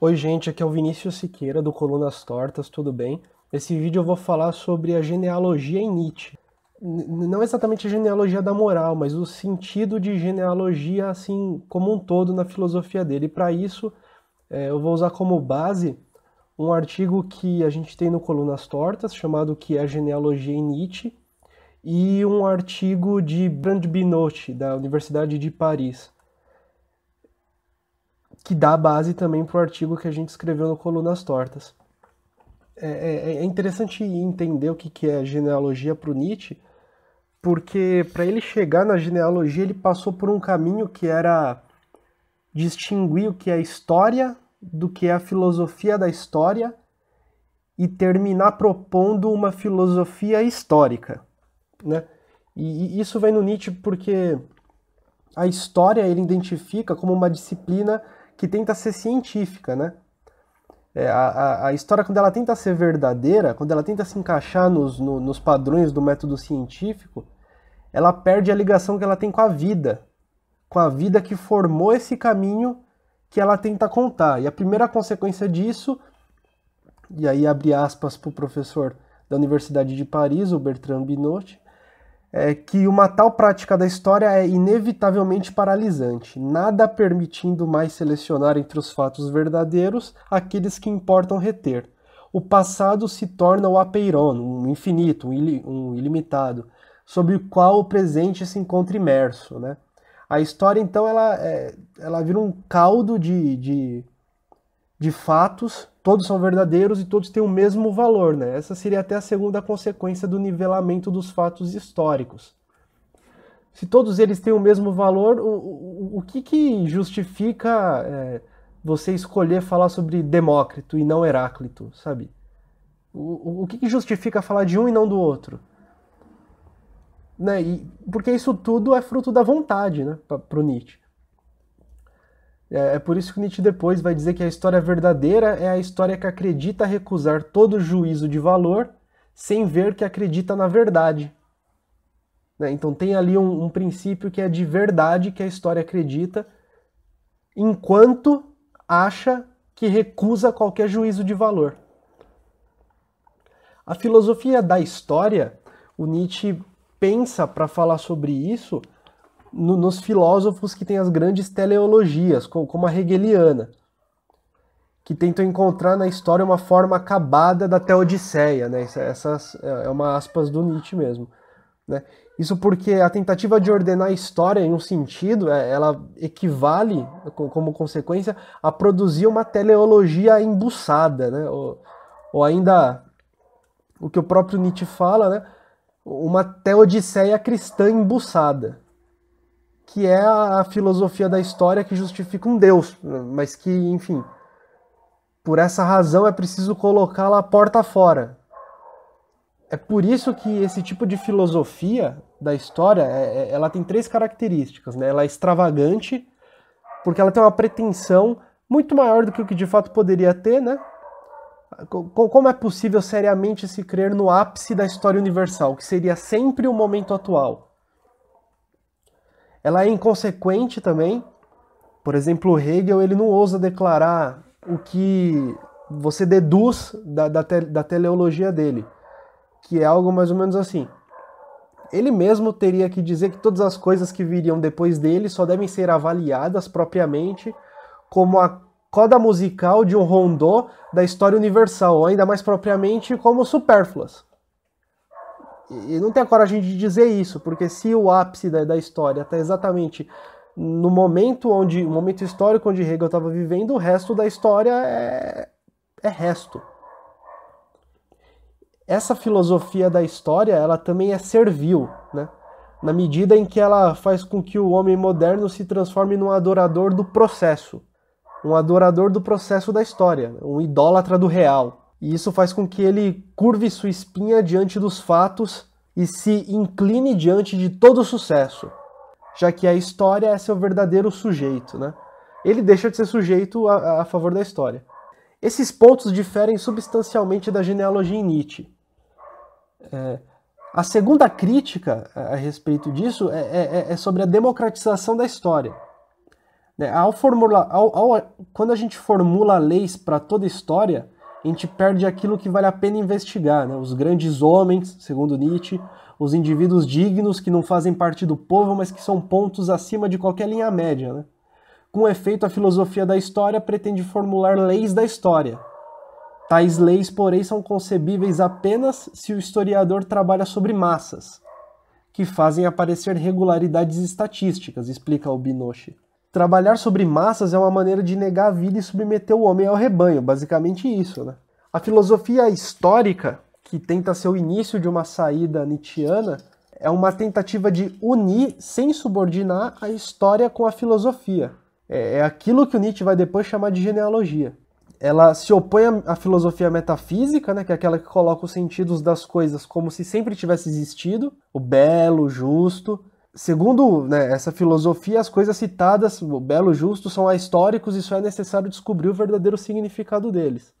Oi, gente, aqui é o Vinícius Siqueira do Colunas Tortas, tudo bem? Nesse vídeo eu vou falar sobre a genealogia em Nietzsche. Não exatamente a genealogia da moral, mas o sentido de genealogia assim como um todo na filosofia dele. E para isso, é, eu vou usar como base um artigo que a gente tem no Colunas Tortas, chamado que é a genealogia em Nietzsche, e um artigo de Brand Binot, da Universidade de Paris que dá base também para o artigo que a gente escreveu no Colunas Tortas. É, é, é, é interessante entender o que, que é genealogia para o Nietzsche, porque para ele chegar na genealogia ele passou por um caminho que era distinguir o que é história do que é a filosofia da história e terminar propondo uma filosofia histórica, né? E isso vem no Nietzsche porque a história ele identifica como uma disciplina que tenta ser científica, né? É, a, a, história, quando ela tenta ser verdadeira, quando ela tenta se encaixar nos, no, nos padrões do método científico, ela perde a ligação que ela tem com a vida, com a vida que formou esse caminho que ela tenta contar. E a primeira consequência disso, e aí abre aspas para o professor da Universidade de Paris, o Bertrand Binotti, é que uma tal prática da história é inevitavelmente paralisante, nada permitindo mais selecionar entre os fatos verdadeiros aqueles que importam reter. O passado se torna o apeiron, um infinito, um, um ilimitado, sobre o qual o presente se encontra imerso. Né? A história, então, ela, é, ela vira um caldo de, de, de fatos todos são verdadeiros e todos têm o mesmo valor, né? Essa seria até a segunda consequência do nivelamento dos fatos históricos. Se todos eles têm o mesmo valor, o, o, o que, que justifica é, você escolher falar sobre Demócrito e não Heráclito, sabe? O, o que, que justifica falar de um e não do outro? Né? E, porque isso tudo é fruto da vontade, né? Para o Nietzsche. É, é, por isso que Nietzsche depois vai dizer que a história verdadeira é a história que acredita recusar todo juízo de valor sem ver que acredita na verdade. Né? Então tem ali um, um princípio que é de verdade que a história acredita, enquanto acha que recusa qualquer juízo de valor. A filosofia da história, o Nietzsche pensa para falar sobre isso no, nos filósofos que têm as grandes teleologias, como a hegeliana, que tentam encontrar na história uma forma acabada da teodiceia, né? É, Essa, é, é uma aspas do Nietzsche mesmo, né? Isso porque a tentativa de ordenar a história em um sentido, é, ela equivale, como consequência, a produzir uma teleologia embuçada, né? Ou, ou ainda o que o próprio Nietzsche fala, né? Uma teodiceia cristã embuçada que é a filosofia da história que justifica um Deus, mas que, enfim, por essa razão é preciso colocá-la porta fora. É por isso que esse tipo de filosofia da história, é, é, ela tem três características, né? Ela é extravagante, porque ela tem uma pretensão muito maior do que o que de fato poderia ter, né? Como é possível seriamente se crer no ápice da história universal, que seria sempre o momento atual? Ela é inconsequente também. Por exemplo, Hegel ele não ousa declarar o que você deduz da, da, te, da teleologia dele, que é algo mais ou menos assim. Ele mesmo teria que dizer que todas as coisas que viriam depois dele só devem ser avaliadas propriamente como a coda musical de um rondô da história universal, ou ainda mais propriamente como supérfluas e não tem a coragem de dizer isso, porque se o ápice da, da história está exatamente no momento onde o momento histórico onde Hegel estava vivendo, o resto da história é, é resto. Essa filosofia da história, ela também é servil, né? Na medida em que ela faz com que o homem moderno se transforme num adorador do processo, um adorador do processo da história, um idólatra do real. E isso faz com que ele curve sua espinha diante dos fatos e se incline diante de todo o sucesso, já que a história é seu verdadeiro sujeito, né? Ele deixa de ser sujeito a, a favor da história. Esses pontos diferem substancialmente da genealogia em Nietzsche. É, a segunda crítica é, a respeito disso é, é, é, é sobre a democratização da história. Né, ao ao, ao, quando a gente formula leis para toda a história, a gente perde aquilo que vale a pena investigar, né? os grandes homens, segundo Nietzsche, os indivíduos dignos que não fazem parte do povo, mas que são pontos acima de qualquer linha média. Né? Com efeito, a filosofia da história pretende formular leis da história. Tais leis, porém, são concebíveis apenas se o historiador trabalha sobre massas, que fazem aparecer regularidades estatísticas, explica o Binoche. Trabalhar sobre massas é uma maneira de negar a vida e submeter o homem ao rebanho, basicamente isso, né? A filosofia histórica, que tenta ser o início de uma saída nietzschiana, é uma tentativa de unir, sem subordinar, a história com a filosofia. É, é aquilo que o Nietzsche vai depois chamar de genealogia. Ela se opõe à filosofia metafísica, né, que é aquela que coloca os sentidos das coisas como se sempre tivesse existido, o belo, o justo, segundo né, essa filosofia, as coisas citadas, o belo justo, são históricos e só é necessário descobrir o verdadeiro significado deles.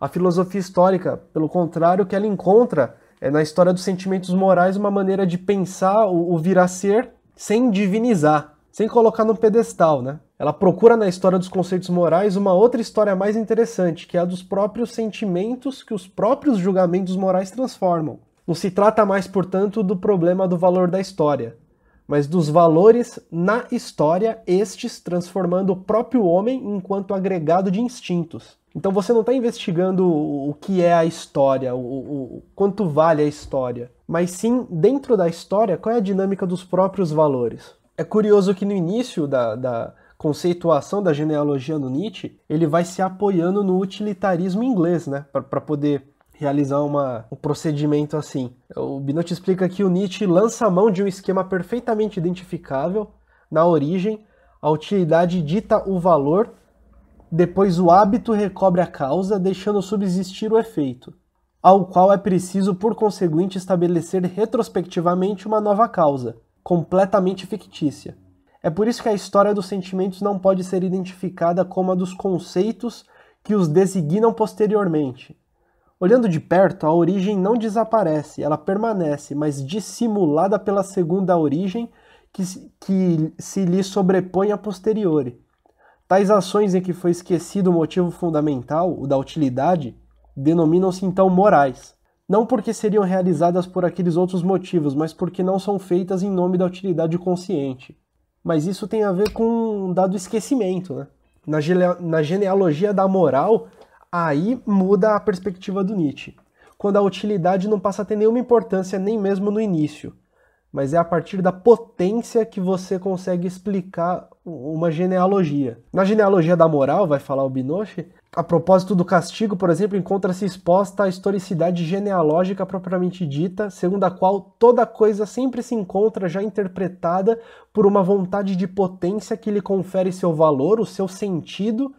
A filosofia histórica, pelo contrário, o que ela encontra é na história dos sentimentos morais uma maneira de pensar o, o vir a ser sem divinizar, sem colocar no pedestal, né? Ela procura na história dos conceitos morais uma outra história mais interessante, que é a dos próprios sentimentos que os próprios julgamentos morais transformam. Não se trata mais, portanto, do problema do valor da história, mas dos valores na história, estes transformando o próprio homem enquanto agregado de instintos. Então você não está investigando o que é a história, o, o, quanto vale a história, mas sim dentro da história qual é a dinâmica dos próprios valores. É curioso que no início da, da conceituação da genealogia no Nietzsche, ele vai se apoiando no utilitarismo inglês, né, para poder realizar uma, um procedimento assim. O Binot explica que o Nietzsche lança a mão de um esquema perfeitamente identificável, na origem, a utilidade dita o valor, depois o hábito recobre a causa, deixando subsistir o efeito, ao qual é preciso, por conseguinte, estabelecer retrospectivamente uma nova causa, completamente fictícia. É por isso que a história dos sentimentos não pode ser identificada como a dos conceitos que os designam posteriormente, Olhando de perto, a origem não desaparece, ela permanece, mas dissimulada pela segunda origem que, que se lhe sobrepõe a posteriori. Tais ações em que foi esquecido o motivo fundamental, o da utilidade, denominam-se então morais, não porque seriam realizadas por aqueles outros motivos, mas porque não são feitas em nome da utilidade consciente. Mas isso tem a ver com um dado esquecimento. Né? Na, na genealogia da moral, Aí muda a perspectiva do Nietzsche, quando a utilidade não passa a ter nenhuma importância nem mesmo no início, mas é a partir da potência que você consegue explicar uma genealogia. Na genealogia da moral, vai falar o Binoche, a propósito do castigo, por exemplo, encontra-se exposta a historicidade genealógica propriamente dita, segundo a qual toda coisa sempre se encontra já interpretada por uma vontade de potência que lhe confere seu valor, o seu sentido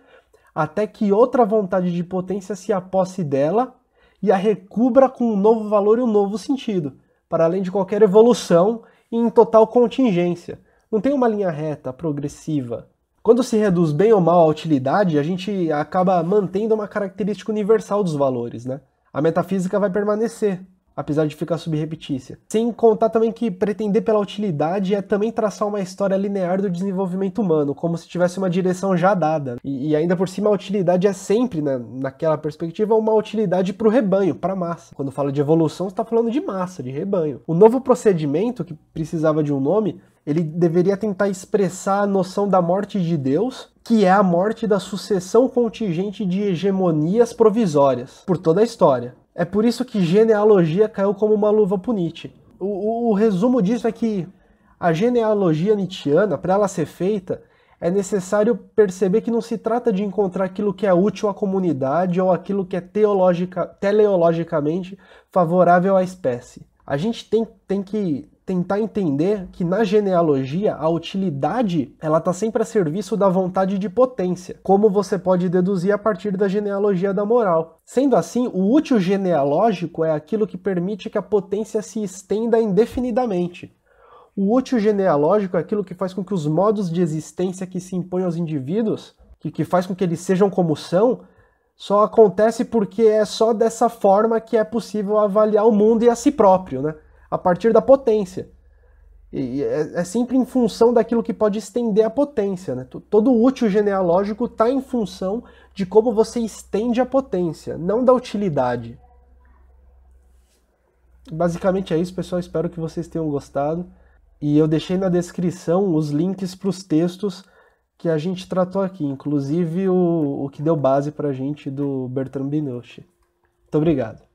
até que outra vontade de potência se aposse dela e a recubra com um novo valor e um novo sentido, para além de qualquer evolução e em total contingência. Não tem uma linha reta, progressiva. Quando se reduz bem ou mal a utilidade, a gente acaba mantendo uma característica universal dos valores, né? A metafísica vai permanecer, apesar de ficar subreptícia. Sem contar também que pretender pela utilidade é também traçar uma história linear do desenvolvimento humano, como se tivesse uma direção já dada. E, e ainda por cima, a utilidade é sempre, né, naquela perspectiva, uma utilidade para o rebanho, para a massa. Quando fala de evolução, está falando de massa, de rebanho. O novo procedimento, que precisava de um nome, ele deveria tentar expressar a noção da morte de Deus, que é a morte da sucessão contingente de hegemonias provisórias por toda a história. É por isso que genealogia caiu como uma luva pro Nietzsche. O, o, o resumo disso é que a genealogia nietzschiana, para ela ser feita, é necessário perceber que não se trata de encontrar aquilo que é útil à comunidade ou aquilo que é teleologicamente favorável à espécie. A gente tem, tem que tentar entender que na genealogia a utilidade ela está sempre a serviço da vontade de potência, como você pode deduzir a partir da genealogia da moral. Sendo assim, o útil genealógico é aquilo que permite que a potência se estenda indefinidamente. O útil genealógico é aquilo que faz com que os modos de existência que se impõem aos indivíduos, que, que faz com que eles sejam como são, só acontece porque é só dessa forma que é possível avaliar o mundo e a si próprio, né? a partir da potência. E é, é sempre em função daquilo que pode estender a potência. Né? Todo útil genealógico está em função de como você estende a potência, não da utilidade. Basicamente é isso, pessoal. Espero que vocês tenham gostado. E eu deixei na descrição os links para os textos que a gente tratou aqui, inclusive o, o que deu base para a gente do Bertrand Binoche. Muito obrigado.